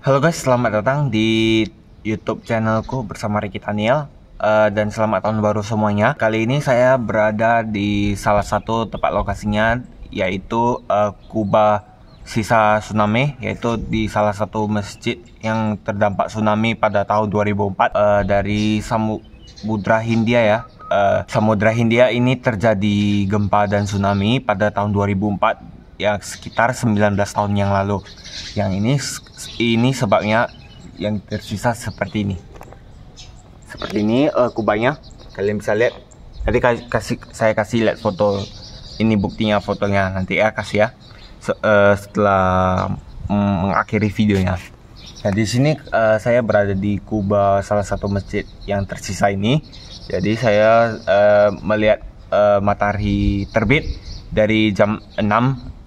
Halo guys, selamat datang di YouTube channelku bersama Ricky Taniel uh, dan selamat tahun baru semuanya. Kali ini saya berada di salah satu tempat lokasinya yaitu uh, Kuba sisa tsunami yaitu di salah satu masjid yang terdampak tsunami pada tahun 2004 uh, eh, dari Samudra Hindia ya. Uh, Samudra Hindia ini terjadi gempa dan tsunami pada tahun 2004 ya sekitar 19 tahun yang lalu. Yang ini ini sebabnya yang tersisa seperti ini. Seperti ini uh, kubahnya. Kalian bisa lihat. Nanti kasih saya kasih lihat foto ini buktinya fotonya nanti ya kasih ya. So, uh, eh, setelah mm, mengakhiri videonya. Nah, di sini uh, saya berada di kubah salah satu masjid yang tersisa ini. Jadi saya uh, melihat uh, matahari terbit dari jam 6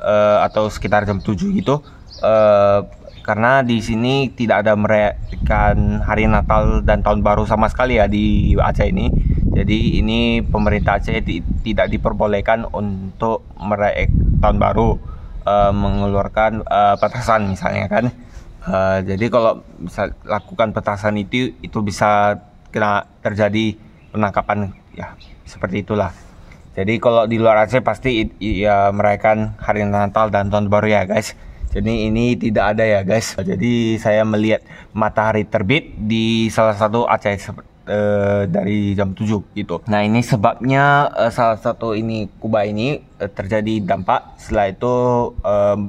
uh, atau sekitar jam 7 gitu uh, karena di sini tidak ada merayakan hari Natal dan Tahun Baru sama sekali ya di Aceh ini. Jadi ini pemerintah Aceh di, tidak diperbolehkan untuk merayak Tahun Baru uh, mengeluarkan uh, petasan misalnya kan. Uh, jadi kalau bisa lakukan petasan itu itu bisa kena terjadi penangkapan ya seperti itulah. Jadi kalau di luar Aceh pasti ya merayakan hari Natal dan tahun baru ya guys. Jadi ini tidak ada ya guys. Jadi saya melihat matahari terbit di salah satu Aceh e, dari jam 7 gitu. Nah, ini sebabnya e, salah satu ini Kuba ini e, terjadi dampak setelah itu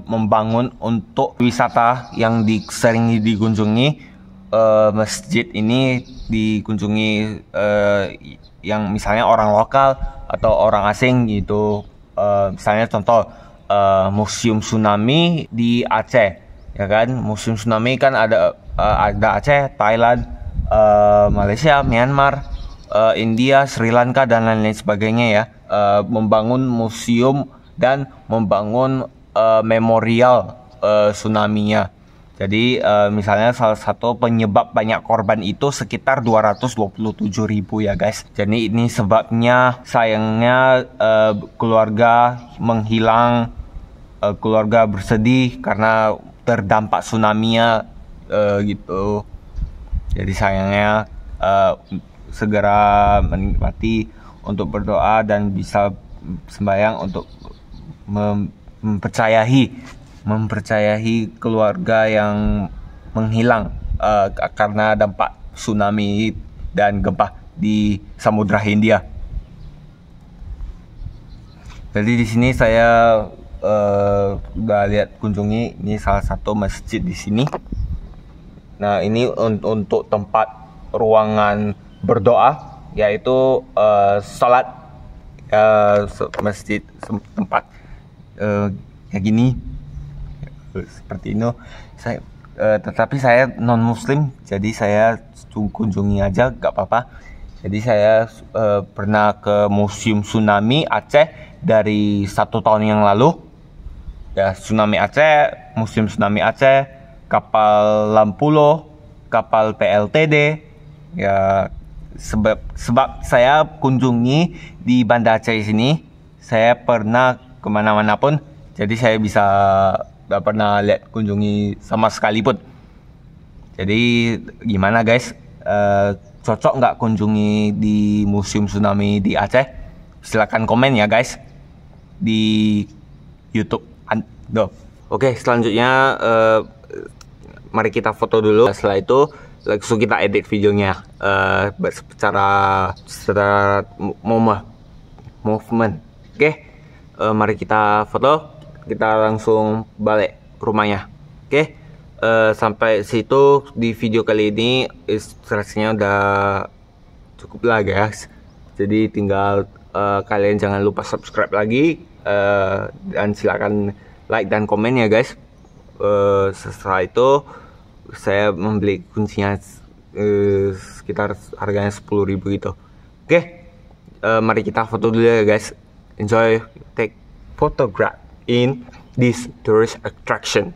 membangun untuk wisata yang di, sering dikunjungi uh, masjid ini dikunjungi uh, yang misalnya orang lokal atau orang asing gitu uh, misalnya contoh uh, museum tsunami di Aceh ya kan museum tsunami kan ada uh, ada Aceh Thailand uh, Malaysia Myanmar uh, India Sri Lanka dan lain-lain sebagainya ya uh, membangun museum dan membangun uh, memorial uh, tsunami-nya jadi uh, misalnya salah satu penyebab banyak korban itu sekitar 227 ribu ya guys. Jadi ini sebabnya sayangnya uh, keluarga menghilang, uh, keluarga bersedih karena terdampak tsunami ya uh, gitu. Jadi sayangnya uh, segera menikmati untuk berdoa dan bisa sembahyang untuk mempercayahi mempercayai keluarga yang menghilang uh, karena dampak tsunami dan gempa di Samudra Hindia. Jadi di sini saya uh, udah lihat kunjungi ini salah satu masjid di sini. Nah ini un untuk tempat ruangan berdoa yaitu uh, salat uh, masjid tempat uh, kayak gini Gitu, seperti itu saya eh, tetapi saya non muslim jadi saya kunjungi aja gak apa-apa jadi saya eh, pernah ke museum tsunami Aceh dari satu tahun yang lalu ya tsunami Aceh museum tsunami Aceh kapal Lampulo kapal PLTD ya sebab sebab saya kunjungi di Banda Aceh sini saya pernah kemana-mana pun jadi saya bisa nggak pernah lihat kunjungi sama sekali pun. Jadi gimana guys? Uh, cocok nggak kunjungi di museum tsunami di Aceh? Silahkan komen ya guys di YouTube. Ando. Oke, selanjutnya uh, mari kita foto dulu. Setelah itu langsung kita edit videonya uh, secara secara moment movement. Oke, okay? uh, mari kita foto kita langsung balik ke rumahnya oke okay? uh, eh, sampai situ di video kali ini instruksinya udah cukup lah guys jadi tinggal uh, kalian jangan lupa subscribe lagi uh, dan silahkan like dan komen ya guys uh, setelah itu saya membeli kuncinya uh, sekitar harganya ribu gitu oke okay? uh, mari kita foto dulu ya guys enjoy take photograph in this tourist attraction.